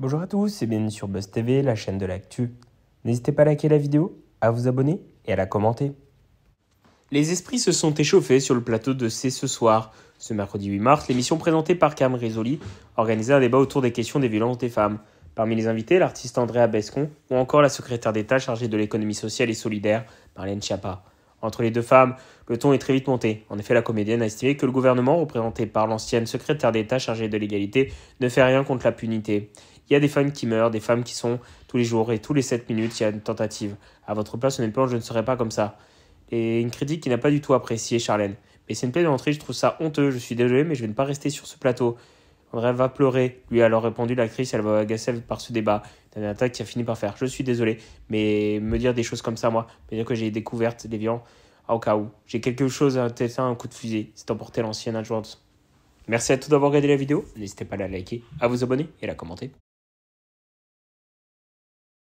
Bonjour à tous et bienvenue sur Buzz TV, la chaîne de l'actu. N'hésitez pas à liker la vidéo, à vous abonner et à la commenter. Les esprits se sont échauffés sur le plateau de C ce soir. Ce mercredi 8 mars, l'émission présentée par Cam Rizzoli organisait un débat autour des questions des violences des femmes. Parmi les invités, l'artiste Andrea Bescon ou encore la secrétaire d'État chargée de l'économie sociale et solidaire, Marlène Schiappa. Entre les deux femmes, le ton est très vite monté. En effet, la comédienne a estimé que le gouvernement, représenté par l'ancienne secrétaire d'État chargée de l'égalité, ne fait rien contre la punité. Il y a des femmes qui meurent, des femmes qui sont tous les jours et tous les 7 minutes, il y a une tentative. À votre place, honnêtement, je ne serais pas comme ça. Et une critique qui n'a pas du tout apprécié Charlène. Mais c'est une plaie de je trouve ça honteux, je suis désolé, mais je vais ne pas rester sur ce plateau. André va pleurer, lui a alors répondu l'actrice elle va agacer par ce débat. Une attaque qui a fini par faire. Je suis désolé, mais me dire des choses comme ça, moi, me dire que j'ai découvert des viandes, au cas où. J'ai quelque chose à tester, un coup de fusée, C'est emporter l'ancienne adjointe. Merci à tous d'avoir regardé la vidéo. N'hésitez pas à la liker, à vous abonner et à la commenter.